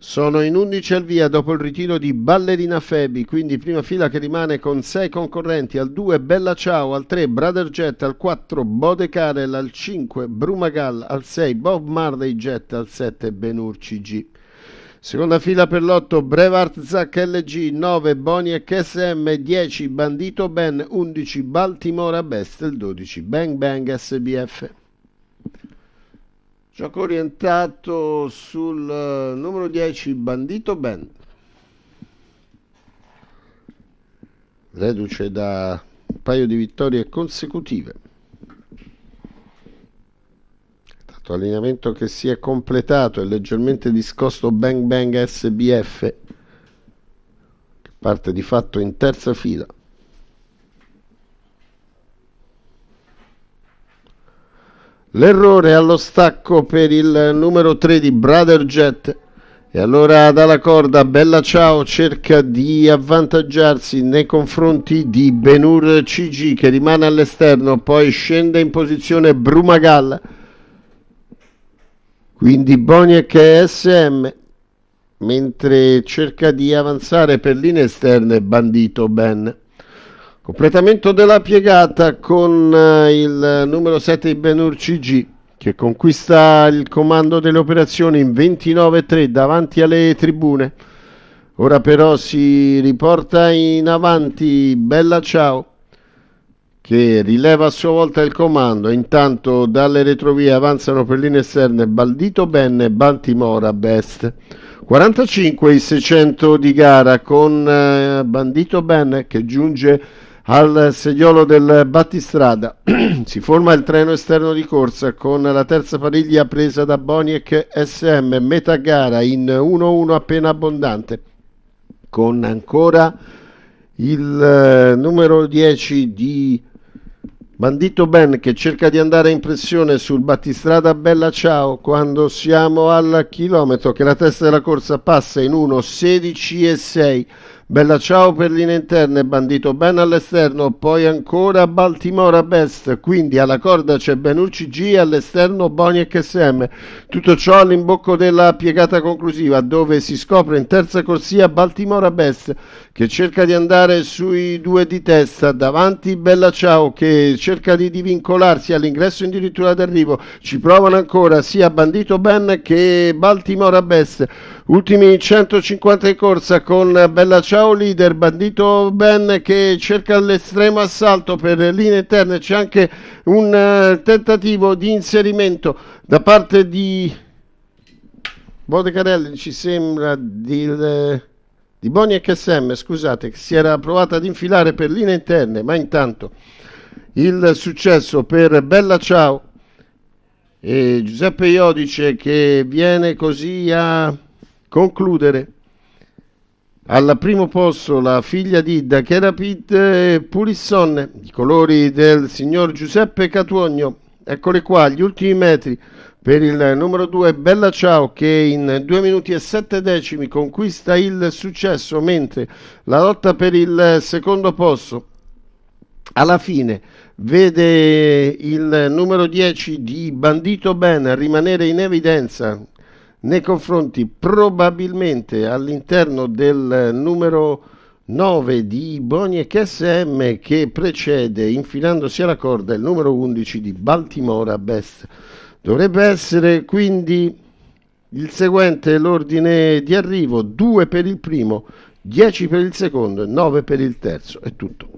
Sono in 11 al via dopo il ritiro di Ballerina Febi, quindi prima fila che rimane con 6 concorrenti, al 2 Bella Ciao, al 3 Brother Jet, al 4 Bode Carel, al 5 Brumagall, al 6 Bob Marley Jet, al 7 Benur CG. Seconda fila per l'8 Brevart Zac LG, 9 Boniek SM, 10 Bandito Ben, 11 Baltimora Best, il 12 Bang Bang SBF. Gioco orientato sul eh, numero 10 Bandito Ben. Reduce da un paio di vittorie consecutive. Tanto allineamento che si è completato e leggermente discosto Bang Bang SBF che parte di fatto in terza fila. L'errore allo stacco per il numero 3 di Brother Jet. E allora dalla corda Bella Ciao cerca di avvantaggiarsi nei confronti di Benur CG che rimane all'esterno, poi scende in posizione Brumagalla. Quindi Boniek e SM mentre cerca di avanzare per linee esterne Bandito Ben. Completamento della piegata con eh, il numero 7 di Benur CG che conquista il comando delle operazioni in 29-3 davanti alle tribune. Ora però si riporta in avanti Bella Ciao che rileva a sua volta il comando. Intanto dalle retrovie avanzano per linee esterne Baldito Benne Bantimora Best. 45 i 600 di gara con eh, Bandito Benne che giunge al segliolo del battistrada si forma il treno esterno di corsa con la terza pariglia presa da Boniek SM, metà gara in 1-1 appena abbondante, con ancora il eh, numero 10 di Bandito Ben che cerca di andare in pressione sul battistrada Bella Ciao quando siamo al chilometro che la testa della corsa passa in 1.16 e 6 Bella ciao per linee interne, bandito ben all'esterno, poi ancora Baltimora Best, quindi alla corda c'è Benucci G, all'esterno Boni XM. Tutto ciò all'imbocco della piegata conclusiva, dove si scopre in terza corsia Baltimora Best, che cerca di andare sui due di testa, davanti Bella ciao che cerca di divincolarsi all'ingresso addirittura d'arrivo, ci provano ancora sia bandito ben che Baltimora Best. Ultimi 150 in corsa con Bella ciao ciao leader, bandito Ben che cerca l'estremo assalto per linee interne, c'è anche un uh, tentativo di inserimento da parte di Bodecarelli, ci sembra di, eh, di Boni HSM, scusate, che si era provata ad infilare per linee interne, ma intanto il successo per Bella Ciao e Giuseppe Iodice che viene così a concludere al primo posto la figlia di Dacherapit Pulisson, i colori del signor Giuseppe Catuogno. Eccole qua, gli ultimi metri per il numero 2 Bella Ciao che in 2 minuti e 7 decimi conquista il successo, mentre la lotta per il secondo posto alla fine vede il numero 10 di Bandito Ben rimanere in evidenza nei confronti probabilmente all'interno del numero 9 di Boniek SM che precede infilandosi alla corda il numero 11 di Baltimora Best. Dovrebbe essere quindi il seguente l'ordine di arrivo, 2 per il primo, 10 per il secondo e 9 per il terzo. È tutto.